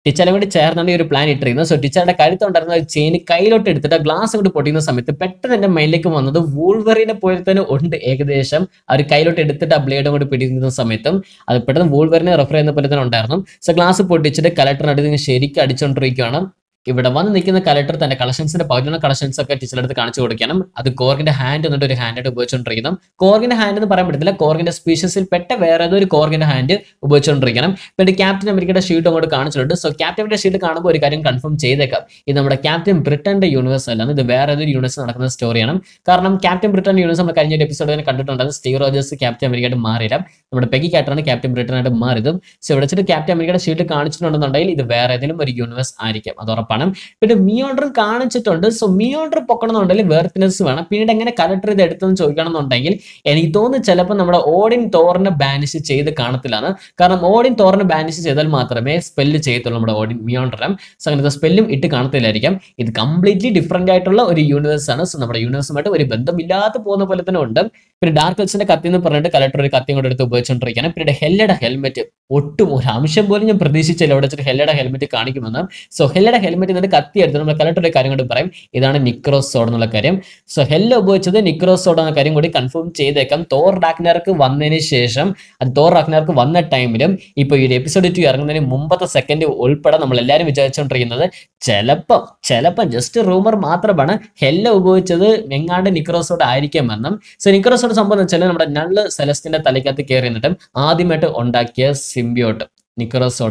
ടീച്ചറിനെ വേണ്ടി ചേർന്നാണ് ഈ ഒരു പ്ലാൻ ഇട്ടിരിക്കുന്നത് സോ ടീച്ചറുടെ കഴുത്തുണ്ടായിരുന്ന ഒരു ചെയിൻ കയ്യിലോട്ട് എടുത്തിട്ട് ഗ്ലാസ് കൊണ്ട് പൊട്ടിക്കുന്ന സമയത്ത് പെട്ടെന്ന് തന്നെ മൈൻഡിലേക്ക് വന്നത് വൂൾവറിനെ പോലെ തന്നെ ഉണ്ട് ഏകദേശം ആ ഒരു കയ്യിലോട്ട് എടുത്തിട്ട് ആ ബ്ലേഡും കൊണ്ട് പിടിക്കുന്ന സമയത്തും അത് പെട്ടെന്ന് വൂൾവറിനെ റെഫർ ചെയ്യുന്ന പോലെ തന്നെ ഉണ്ടായിരുന്നു സോ ഗ്ലാസ് പൊട്ടിച്ചിട്ട് കലക്ടറിനടുത്ത് ശരിക്കും അടിച്ചുകൊണ്ടിരിക്കുകയാണ് ഇവിടെ വന്ന് നിൽക്കുന്ന കലക്ടർ തന്റെ കളക്ഷൻസിന്റെ പകുതിയുള്ള കളക്ഷൻസ് ഒക്കെ ടീച്ചറുടെ അടുത്ത് കാണിച്ചു കൊടുക്കണം അത് കോർഗിന്റെ ഹാൻഡ് എന്നിട്ട് ഒരു ഹാൻഡായിട്ട് ഉപയോഗിച്ചുകൊണ്ടിരിക്കണം കോർഗിന്റെ ഹാൻഡ് എന്ന് പറയാൻ പറ്റത്തില്ല കോർഗിന്റെ സ്പീഷ്യസിൽ പെട്ട വേറെ ഏതൊരു ഒരു കോർഗിന്റെ ഹാൻഡ് ഉപയോഗിച്ചുകൊണ്ടിരിക്കണം പിന്നെ ക്യാപ്റ്റൻ അമേരിക്കയുടെ ഷീറ്റ് അങ്ങോട്ട് കാണിച്ചിട്ടുണ്ട് സോ ക്യാപ്റ്റൻ അമേരിക്കയുടെ ഷീറ്റ് കാണുമ്പോൾ ഒരു കാര്യം കൺഫേം ചെയ്തേക്കാം ഇത് നമ്മുടെ ക്യാപ്റ്റൻ ബ്രിട്ടന്റെ യൂണിവേഴ്സ് അല്ലാന്ന് ഇത് വേറെ ഏതൊരു യൂണിവേഴ്സ് നടക്കുന്ന സ്റ്റോറിയാണ് കാരണം ക്യാപ്റ്റൻ ബ്രിട്ടൻ യൂണിവേഴ്സ് നമ്മൾ കഴിഞ്ഞ എപ്പിസോഡ് തന്നെ കണ്ടിട്ടുണ്ടായിരുന്നു സ്റ്റീവ് റോജേഴ്സ് ക്യാപ്റ്റൻ അമേരിക്കയുടെ മാറിയില്ല നമ്മുടെ പെഗി കാറ്ററാണ് ക്യാപ്റ്റൻ ബ്രിട്ടനായിട്ട് മാറിയതും സോ ഇവിടെ ക്യാപ്റ്റൻ അമേരിക്കയുടെ ഷീറ്റ് കാണിച്ചിട്ടുണ്ടെന്നുണ്ടെങ്കിൽ ഇത് വേറെ ഏതെങ്കിലും ഒരു യൂണിവേഴ്സ് ആയിരിക്കും അത് ഉറപ്പാണ് ടഫാണ് പിന്നെ മീ ഓർഡർ കാണിച്ചിട്ടുണ്ട് സോ മീ ഓർഡർ പൊക്കണമെന്നുണ്ടെങ്കിൽ വേർത്തിനസ് വേണം പിന്നീട് എങ്ങനെ കലക്ടർ ചെയ്ത് എടുത്തെന്ന് ചോദിക്കണമെന്നുണ്ടെങ്കിൽ എനിക്ക് തോന്നുന്നു ചിലപ്പോൾ നമ്മുടെ ഓഡിൻ തോറിനെ ബാനിഷ് ചെയ്ത് കാണത്തില്ലാണ് കാരണം ഓഡിൻ തോറിനെ ബാനിഷ് ചെയ്താൽ മാത്രമേ സ്പെല്ല് ചെയ്യത്തുള്ളൂ നമ്മുടെ ഓഡിൻ മീ ഓർഡറും സോ അങ്ങനത്തെ സ്പെല്ലും ഇട്ട് കാണത്തില്ലായിരിക്കും ഇത് കംപ്ലീറ്റ്ലി ഡിഫറെന്റ് ആയിട്ടുള്ള ഒരു യൂണിവേഴ്സ് ആണ് സോ നമ്മുടെ യൂണിവേഴ്സുമായിട്ട് ഒരു ബന്ധമില്ലാതെ പോകുന്ന പോലെ തന്നെ ഉണ്ട് പിന്നെ ഡാർക്ക് ഹെൽസിന്റെ കത്തി എന്ന് പറഞ്ഞിട്ട് കലക്ടർ ഒരു കത്തി കൊണ്ട് എടുത്ത് ഉപയോഗിച്ചുകൊണ്ടിരിക്കുകയാണ് പിന്നെ ഹെല്ലയുടെ ഹെൽമെറ്റ് ഒട്ടും ഒരു അംശം പോലും ഞാൻ പ്രതീക്ഷിച്ചില്ല അവിടെ വെച്ചിട്ട് ഹെല്ലയുടെ ഹെൽമെറ്റ് കാണിക്കുമെന്ന് സോ ഹെല്ലയുടെ ഹെൽമെറ്റ് പറ്റും കത്തി എടുത്ത് നമ്മൾ കലക്ടറുടെ കാര്യം കൊണ്ട് പറയും ഇതാണ് നിക്രോസോഡ് എന്നുള്ള കാര്യം സോ ഹെല്ല ഉപയോഗിച്ചത് നിക്രോസോഡ് എന്ന കാര്യം കൂടി കൺഫേം ചെയ്തേക്കാം തോർ ഡാക്നർക്ക് വന്നതിന് ശേഷം അത് തോർ ഡാക്നർക്ക് വന്ന ടൈമിലും ഇപ്പോൾ ഈ ഒരു എപ്പിസോഡ് ടു ഇറങ്ങുന്നതിന് മുമ്പത്തെ സെക്കൻഡ് ഉൾപ്പെടെ നമ്മൾ എല്ലാവരും വിചാരിച്ചുകൊണ്ടിരിക്കുന്നത് ചിലപ്പം ചിലപ്പം ജസ്റ്റ് റൂമർ മാത്രമാണ് ഹെല്ല ഉപയോഗിച്ചത് എങ്ങാണ്ട് നിക്രോസോഡ് ആയിരിക്കാമെന്നും സോ നിക്രോസോഡ് സംഭവം വെച്ചാൽ നമ്മുടെ നല്ല സെലസ്റ്റിന്റെ തലയ്ക്കകത്ത് കയറി നിന്നിട്ടും ആദ്യമായിട്ട് ഉണ്ടാക്കിയ സിംബിയോട്ട്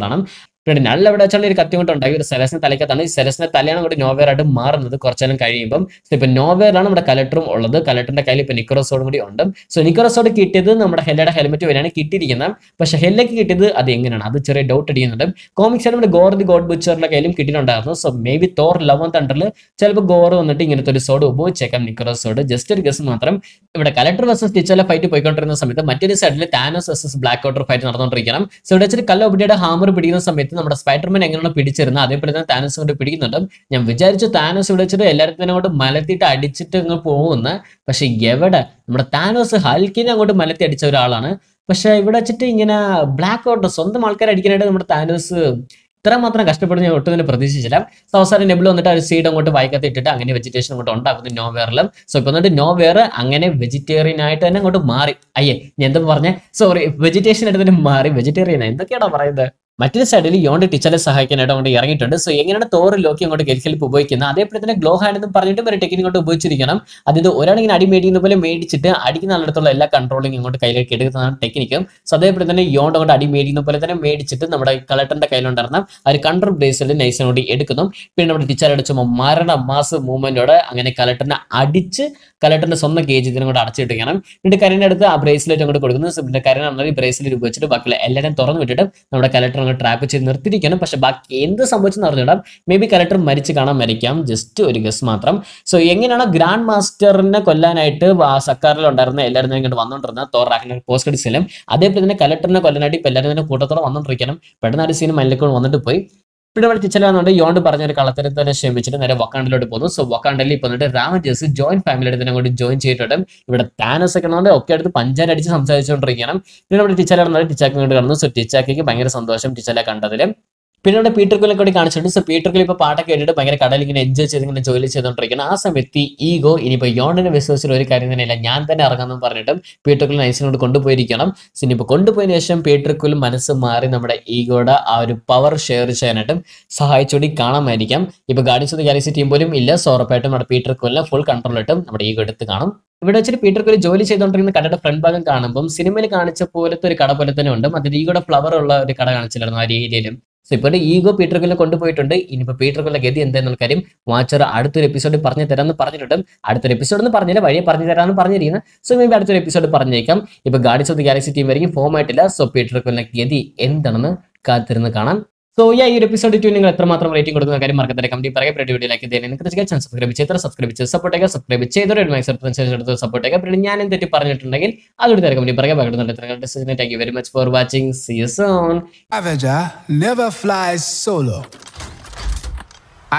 ആണ് ഇവിടെ നൾ എവിടെ വെച്ചാണ് ഒരു കത്തി കൊണ്ട് ഒരു സെലസിന്റെ തലയ്ക്കത്താണ് ഈ സെലസിന്റെ തലയാണ് ഇവിടെ നോവേർ ആയിട്ട് മാറുന്നത് കുറച്ചേരം കഴിയുമ്പം ഇപ്പൊ നോവേറിലാണ് നമ്മുടെ കലക്ടറും ഉള്ളത് കലക്ടറിന്റെ കയ്യിൽ ഇപ്പൊ നിക്കോറസോഡും കൂടി ഉണ്ട് സോ നിക്കോറസോഡ് കിട്ടിയത് നമ്മുടെ ഹെല്ലയുടെ ഹെൽമെറ്റ് വരെയാണ് കിട്ടിയിരിക്കുന്നത് പക്ഷെ ഹെല്ലയ്ക്ക് കിട്ടിയത് അത് എങ്ങനെയാണ് അത് ചെറിയ ഡൗട്ട് അടിക്കുന്നുണ്ട് കോമിക്സ് നമ്മുടെ ഗോർദി ഗോഡ് ബുച്ചറിന്റെ കയ്യിലും കിട്ടിയിട്ടുണ്ടായിരുന്നു so maybe Thor love and തണ്ടറിൽ ചിലപ്പോൾ ഗോർ വന്നിട്ട് ഇങ്ങനത്തെ ഒരു സോഡ് ഉപയോഗിച്ചേക്കാം നിക്കോറസോഡ് ജസ്റ്റ് ഒരു ഗസ് മാത്രം ഇവിടെ കലക്ടർ വെസസ് ടിച്ചറിലെ ഫൈറ്റ് പോയിക്കൊണ്ടിരുന്ന സമയത്ത് മറ്റൊരു സൈഡിൽ Thanos versus Black Order fight നടന്നുകൊണ്ടിരിക്കണം സോ ഇവിടെ വെച്ചിട്ട് കല്ല ഒബിഡിയുടെ ഹാമർ പിടിക്കുന്ന സമയത്ത് സമയത്ത് നമ്മുടെ സ്പൈഡർമാൻ എങ്ങനെയാണ് പിടിച്ചിരുന്നത് അതേപോലെ തന്നെ താനസ് കൊണ്ട് പിടിക്കുന്നുണ്ട് ഞാൻ വിചാരിച്ചു താനസ് വിളിച്ചിട്ട് എല്ലാവരും തന്നെ അങ്ങോട്ട് മലത്തിട്ട് അടിച്ചിട്ട് അങ്ങ് പോകുന്ന പക്ഷെ എവിടെ നമ്മുടെ താനോസ് ഹൽക്കിനെ അങ്ങോട്ട് മലത്തി അടിച്ച ഒരാളാണ് പക്ഷെ ഇവിടെ വെച്ചിട്ട് ഇങ്ങനെ ബ്ലാക്ക് ഔട്ട് സ്വന്തം ആൾക്കാരെ അടിക്കാനായിട്ട് നമ്മുടെ താനോസ് ഇത്ര മാത്രം കഷ്ടപ്പെടുന്ന ഞാൻ ഒട്ടും തന്നെ പ്രതീക്ഷിച്ചില്ല സോ അവസാനം നെബിൾ വന്നിട്ട് ഒരു സീഡ് അങ്ങോട്ട് വായിക്കാത്ത ഇട്ടിട്ട് അങ്ങനെ വെജിറ്റേഷൻ അങ്ങോട്ട് ഉണ്ടാക്കുന്നത് നോ വേറിലും സോ ഇപ്പൊ എന്നിട്ട് നോ വേർ അങ്ങനെ വെജിറ്റേറിയൻ ആയിട്ട് തന്നെ അങ്ങോട്ട് മാറി അയ്യേ ഞാൻ എന്താ പറഞ്ഞേ സോറി വെജിറ്റേഷൻ തന്നെ മാറി വെജിറ്റേറിയൻ എന്തൊക്കെയാണോ പറയുന്നത് മറ്റൊരു സൈഡിൽ യോണ്ട് ടീച്ചറെ സഹായിക്കാനായിട്ട് അങ്ങോട്ട് ഇറങ്ങിയിട്ടുണ്ട് സോ എങ്ങനെയാണ് തോറ് ലോക്കി അങ്ങോട്ട് ഗെൽഹെൽപ്പ് ഉപയോഗിക്കുന്നത് അതേപോലെ തന്നെ ഗ്ലോ ഹാൻഡ് എന്ന് പറഞ്ഞിട്ട് ഒരു ടെക്നിക് കൊണ്ട് ഉപയോഗിച്ചിരിക്കണം അതായത് ഒരാളിങ്ങനെ അടി മേടിക്കുന്ന പോലെ മേടിച്ചിട്ട് അടിക്കുന്ന ആളിടത്തുള്ള എല്ലാ കൺട്രോളിങ് ഇങ്ങോട്ട് കയ്യിലേക്ക് എടുക്കുന്നതാണ് ടെക്നിക്കും സോ അതേപോലെ തന്നെ യോണ്ട് അങ്ങോട്ട് അടി മേടിക്കുന്ന പോലെ തന്നെ മേടിച്ചിട്ട് നമ്മുടെ കളക്ടറിന്റെ കയ്യിലുണ്ടായിരുന്ന ആ ഒരു കൺട്രോൾ ബേസിൽ നൈസിനോട് എടുക്കുന്നു പിന്നെ നമ്മുടെ ടീച്ചർ അടിച്ചുമ്പോൾ മരണ മാസ് മൂവ്മെന്റോടെ അങ്ങനെ കളക്ടറിനെ അടിച്ച് കളക്ടറിന്റെ സ്വന്തം കേജ് ഇതിനും കൂടെ അടച്ചിട്ടിരിക്കണം എന്നിട്ട് കരനെടുത്ത് ആ ബ്രേസിലേറ്റ് അങ്ങോട്ട് കൊടുക്കുന്നു പിന്നെ കരനാണെങ്കിൽ ബ്രേസിലേറ്റ് ഉപയോഗിച്ചിട്ട് ബാക്കിയുള്ള എല്ലാവരും തുറന്നു വിട്ടിട്ട് നമ്മുടെ കലക്ടർ നമ്മൾ ട്രാപ്പ് ചെയ്ത് നിർത്തിയിരിക്കണം പക്ഷെ ബാക്കി എന്ത് സംഭവിച്ചെന്ന് അറിഞ്ഞിടാം മേ ബി കലക്ടർ മരിച്ചു കാണാൻ മരിക്കാം ജസ്റ്റ് ഒരു ഗസ് മാത്രം സോ എങ്ങനെയാണ് ഗ്രാൻഡ് മാസ്റ്ററിനെ കൊല്ലാനായിട്ട് ഉണ്ടായിരുന്ന എല്ലാവരും ഇങ്ങോട്ട് വന്നുകൊണ്ടിരുന്ന തോർ പോസ്റ്റ് ക്രെഡിറ്റ് അതേപോലെ തന്നെ കലക്ടറിനെ കൊല്ലാനായിട്ട് ഇപ്പം എല്ലാവരും തന്നെ കൂട്ടത്തോടെ വന്നുകൊണ്ടിരിക്കണം പെട്ടെന്ന് ഒരു സീൻ മല്ലിക്കോട് വന്നിട്ട് പോയി പിന്നെ ഇവിടെ ടീച്ചലാന്നുണ്ട് യോണ്ട് ഒരു കളത്തിൽ തന്നെ ക്ഷമിച്ചിട്ട് നേരെ വക്കാണ്ടിലോട്ട് പോകുന്നു സോ വക്കാണ്ടിൽ ഇപ്പൊ രാമൻ രാമൻജേഴ്സ് ജോയിന്റ് ഫാമിലിയുടെ തന്നെ അങ്ങോട്ട് ജോയിൻ ചെയ്തിട്ടുണ്ട് ഇവിടെ താനസ് ഒക്കെ ഉണ്ട് ഒക്കെ അടുത്ത് പഞ്ചായത്ത് അടിച്ച് സംസാരിച്ചുകൊണ്ടിരിക്കണം പിന്നെ ഇവിടെ ടീച്ചറാണെന്ന് ടീച്ചാക്കി കണ്ട് കാണുന്നു സോ ടീച്ചാക്കിക്ക് ഭയങ്കര സന്തോഷം ടീച്ചറെ കണ്ടതിൽ പിന്നെ അവിടെ പീറ്റർ കുലൊക്കെ കൂടി കാണിച്ചിട്ടുണ്ട് സോ പീറ്റർ കുല ഇപ്പോൾ പാട്ടൊക്കെ കേട്ടിട്ട് ഭയങ്കര കടയിൽ ഇങ്ങനെ എൻജോയ് ചെയ്ത് ഇങ്ങനെ ജോലി ചെയ്തുകൊണ്ടിരിക്കുന്നു ആ സമയത്ത് ഈഗോ ഇനിയിപ്പോൾ യോണിനെ വിശ്വസിച്ചിട്ട് ഒരു കാര്യം തന്നെയല്ല ഞാൻ തന്നെ ഇറങ്ങാമെന്ന് പറഞ്ഞിട്ടും പീറ്റർ കുലിനെ ഐസിനോട് കൊണ്ടുപോയിരിക്കണം സിനി ഇനിയിപ്പോൾ കൊണ്ടുപോയതിനു ശേഷം പീറ്റർ കുലും മനസ്സ് മാറി നമ്മുടെ ഈഗോയുടെ ആ ഒരു പവർ ഷെയർ ചെയ്യാനായിട്ടും സഹായിച്ചുകൂടി കാണാമായിരിക്കാം ഇപ്പോൾ Guardians of the Galaxy team പോലും ഇല്ല സോ ഉറപ്പായിട്ടും നമ്മുടെ പീറ്റർ കുലിനെ ഫുൾ കൺട്രോൾ ഇട്ടും നമ്മുടെ ഈഗോ എടുത്ത് കാണും ഇവിടെ വെച്ചിട്ട് പീറ്റർ ഒരു ജോലി ചെയ്തുകൊണ്ടിരിക്കുന്ന കടയുടെ ഫ്രണ്ട് ഭാഗം കാണുമ്പോൾ സിനിമയിൽ കാണിച്ച പോലത്തെ ഒരു കട പോലെ തന്നെ ഉണ്ട് അതിൽ ഈഗോയുടെ ഫ്ലവർ ഉള്ള ഒരു കട കാണിച്ചില്ലായിരുന്നു ആ ഏരിയയിലും സോ ഇപ്പോൾ ഈഗോ പീറ്റർ കൊല്ലം കൊണ്ടുപോയിട്ടുണ്ട് ഇനിയിപ്പോൾ പീറ്റർ കൊല്ലം ഗതി എന്താണെന്നുള്ള കാര്യം വാച്ചർ അടുത്തൊരു എപ്പിസോഡ് പറഞ്ഞു തരാമെന്ന് പറഞ്ഞിട്ടുണ്ട് അടുത്തൊരു എപ്പിസോഡ് എന്ന് പറഞ്ഞില്ല വഴിയെ പറഞ്ഞു തരാമെന്ന് പറഞ്ഞിരിക്കുന്നത് സോ മേ ബി അടുത്തൊരു എപ്പിസോഡ് പറഞ്ഞേക്കാം ഇപ്പോൾ Guardians of the Galaxy team വരെയും ഫോം ആയിട്ടില്ല സോ പീറ്റർ കൊല്ലം ഗതി എന്താണെന്ന് കാത്തിരുന്ന് കാണാം സോ ഈ ഒരു എപ്പിസോഡ് ടു നിങ്ങൾ എത്രമാത്രം റേറ്റിംഗ് കൊടുക്കുന്ന കാര്യം മറക്കത്തില്ല കമ്പനി പറയാൻ വീഡിയോ ലൈക്ക് ചെയ്യുന്നത് നിങ്ങൾക്ക് തീർച്ചയായും സബ്സ്ക്രൈബ് ചെയ്ത് സബ്സ്ക്രൈബ് ചെയ്ത് സപ്പോർട്ട് ചെയ്യുക സബ്സ്ക്രൈബ് ചെയ്തൊരു എടുത്ത് സപ്പോർട്ട് ചെയ്യുക പിന്നെ ഞാൻ എന്തെങ്കിലും പറഞ്ഞിട്ടുണ്ടെങ്കിൽ അതൊരു തരം കമ്പനി പറയാൻ പകർന്നുണ്ട് thank you very much for watching see you soon Avenger never flies solo.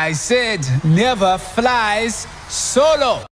I said